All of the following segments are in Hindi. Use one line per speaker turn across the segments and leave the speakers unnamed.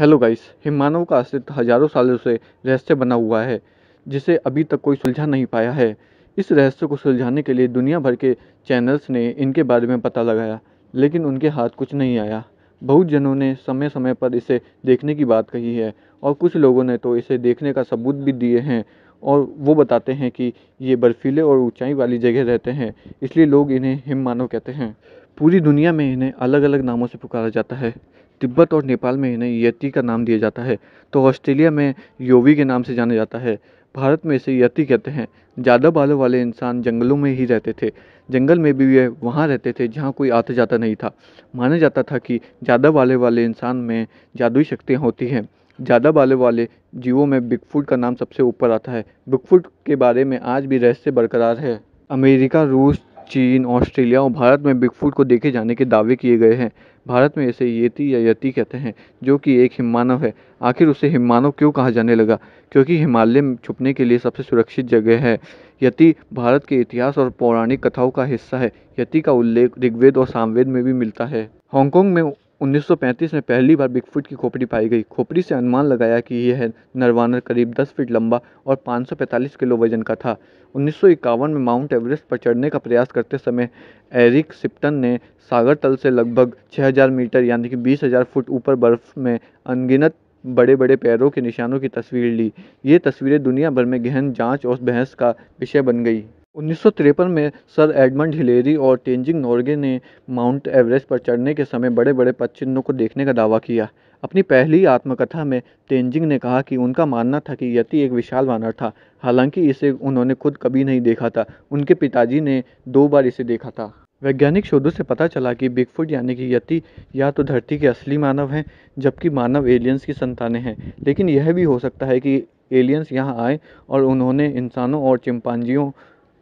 हेलो गाइस हिमानव का अस्तित्व हजारों सालों से रहस्य बना हुआ है जिसे अभी तक कोई सुलझा नहीं पाया है इस रहस्य को सुलझाने के लिए दुनिया भर के चैनल्स ने इनके बारे में पता लगाया लेकिन उनके हाथ कुछ नहीं आया बहुत जनों ने समय समय पर इसे देखने की बात कही है और कुछ लोगों ने तो इसे देखने का सबूत भी दिए हैं और वो बताते हैं कि ये बर्फीले और ऊंचाई वाली जगह रहते हैं इसलिए लोग इन्हें हिम मानव कहते हैं पूरी दुनिया में इन्हें अलग अलग नामों से पुकारा जाता है तिब्बत और नेपाल में इन्हें यति का नाम दिया जाता है तो ऑस्ट्रेलिया में योवी के नाम से जाना जाता है भारत में इसे यति कहते हैं ज़्यादा बालों वाले इंसान जंगलों में ही रहते थे जंगल में भी वे वहाँ रहते थे जहाँ कोई आता जाता नहीं था माना जाता था कि ज़्यादा बालों वाले इंसान में जादुई शक्तियाँ होती हैं ज़्यादा बालों वाले जीवों में बिगफुट का नाम सबसे ऊपर आता है बिगफुट के बारे में आज भी रहस्य बरकरार है अमेरिका रूस चीन ऑस्ट्रेलिया और भारत में बिगफुट को देखे जाने के दावे किए गए हैं भारत में इसे येति या यति कहते हैं जो कि एक हिमानव है आखिर उसे हिमानव क्यों कहा जाने लगा क्योंकि हिमालय में छुपने के लिए सबसे सुरक्षित जगह है यति भारत के इतिहास और पौराणिक कथाओं का हिस्सा है यति का उल्लेख ऋग्वेद और सामवेद में भी मिलता है हांगकांग में 1935 में पहली बार बिगफुट की खोपड़ी पाई गई खोपड़ी से अनुमान लगाया कि यह नरवानर करीब 10 फीट लंबा और 545 किलो वजन का था उन्नीस में माउंट एवरेस्ट पर चढ़ने का प्रयास करते समय एरिक सिप्टन ने सागर तल से लगभग 6000 मीटर यानी कि 20000 फुट ऊपर बर्फ में अनगिनत बड़े बड़े पैरों के निशानों की तस्वीर ली ये तस्वीरें दुनिया भर में गहन जाँच और बहस का विषय बन गई 1953 में सर एडमंड हिलेरी और टेंजिंग नोर्गे ने माउंट एवरेस्ट पर चढ़ने के समय बड़े बड़े पदचिन्हों को देखने का दावा किया अपनी पहली आत्मकथा में टेंजिंग ने कहा कि उनका मानना था कि यति एक विशाल वानर था हालांकि इसे उन्होंने खुद कभी नहीं देखा था उनके पिताजी ने दो बार इसे देखा था वैज्ञानिक शोधों से पता चला कि बिगफुट यानी कि यति या तो धरती के असली मानव हैं जबकि मानव एलियंस की संतानें हैं लेकिन यह भी हो सकता है कि एलियंस यहाँ आए और उन्होंने इंसानों और चिंपांजियों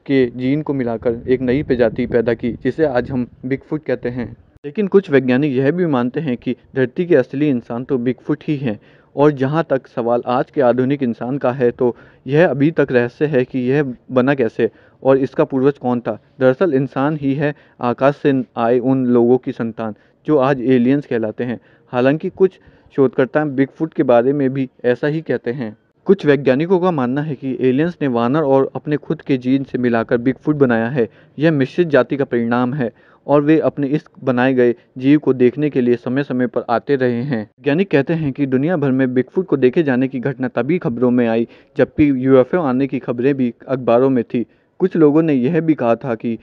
के जीन को मिलाकर एक नई प्रजाति पैदा की जिसे आज हम बिगफुट कहते हैं लेकिन कुछ वैज्ञानिक यह भी मानते हैं कि धरती के असली इंसान तो बिगफुट ही हैं और जहाँ तक सवाल आज के आधुनिक इंसान का है तो यह अभी तक रहस्य है कि यह बना कैसे और इसका पूर्वज कौन था दरअसल इंसान ही है आकाश से आए उन लोगों की संतान जो आज एलियंस कहलाते हैं हालांकि कुछ शोधकर्ता बिगफुट के बारे में भी ऐसा ही कहते हैं कुछ वैज्ञानिकों का मानना है कि एलियंस ने वानर और अपने खुद के जीन से मिलाकर बिगफुट बनाया है यह मिश्रित जाति का परिणाम है और वे अपने इस बनाए गए जीव को देखने के लिए समय समय पर आते रहे हैं वैज्ञानिक कहते हैं कि दुनिया भर में बिगफुट को देखे जाने की घटना तभी खबरों में आई जबकि यूएफओ आने की खबरें भी अखबारों में थी कुछ लोगों ने यह भी कहा था कि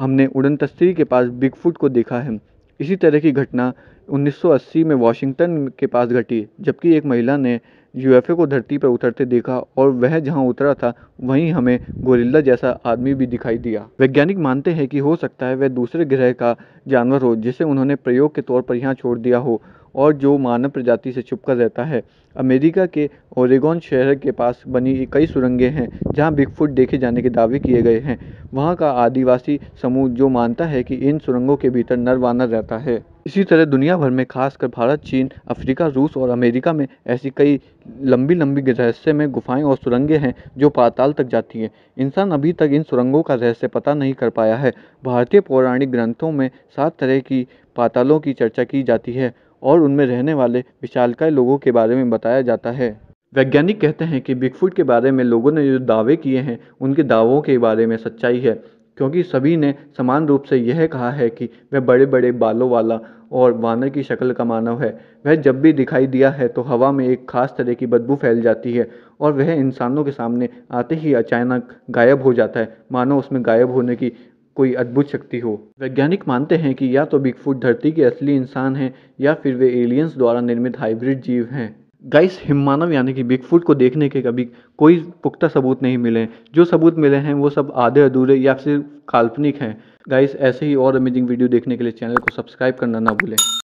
हमने उड़न तस्तरी के पास बिगफुट को देखा है इसी तरह की घटना 1980 में वॉशिंगटन के पास घटी जबकि एक महिला ने यूएफओ को धरती पर उतरते देखा और वह जहां उतरा था वहीं हमें गोरिल्ला जैसा आदमी भी दिखाई दिया वैज्ञानिक मानते हैं कि हो सकता है वह दूसरे ग्रह का जानवर हो जिसे उन्होंने प्रयोग के तौर पर यहाँ छोड़ दिया हो और जो मानव प्रजाति से छुपकर रहता है अमेरिका के ओरेगोन शहर के पास बनी कई सुरंगें हैं जहां बिगफुट देखे जाने के दावे किए गए हैं वहां का आदिवासी समूह जो मानता है कि इन सुरंगों के भीतर नर वानर रहता है इसी तरह दुनिया भर में खासकर भारत चीन अफ्रीका रूस और अमेरिका में ऐसी कई लंबी लंबी रहस्य में गुफाएं और सुरंगें हैं जो पाताल तक जाती हैं इंसान अभी तक इन सुरंगों का रहस्य पता नहीं कर पाया है भारतीय पौराणिक ग्रंथों में सात तरह की पातालों की चर्चा की जाती है और उनमें रहने वाले विशालकाय लोगों के बारे में बताया जाता है वैज्ञानिक कहते हैं कि बिगफुट के बारे में लोगों ने जो दावे किए हैं उनके दावों के बारे में सच्चाई है क्योंकि सभी ने समान रूप से यह कहा है कि वह बड़े बड़े बालों वाला और वानर की शक्ल का मानव है वह जब भी दिखाई दिया है तो हवा में एक खास तरह की बदबू फैल जाती है और वह इंसानों के सामने आते ही अचानक गायब हो जाता है मानो उसमें गायब होने की कोई अद्भुत शक्ति हो वैज्ञानिक मानते हैं कि या तो बिगफुट धरती के असली इंसान हैं या फिर वे एलियंस द्वारा निर्मित हाइब्रिड जीव हैं गाइस हिममानव यानी कि बिगफुट को देखने के कभी कोई पुख्ता सबूत नहीं मिले जो सबूत मिले हैं वो सब आधे अधूरे या फिर काल्पनिक हैं गाइस ऐसे ही और अमेजिंग वीडियो देखने के लिए चैनल को सब्सक्राइब करना ना भूलें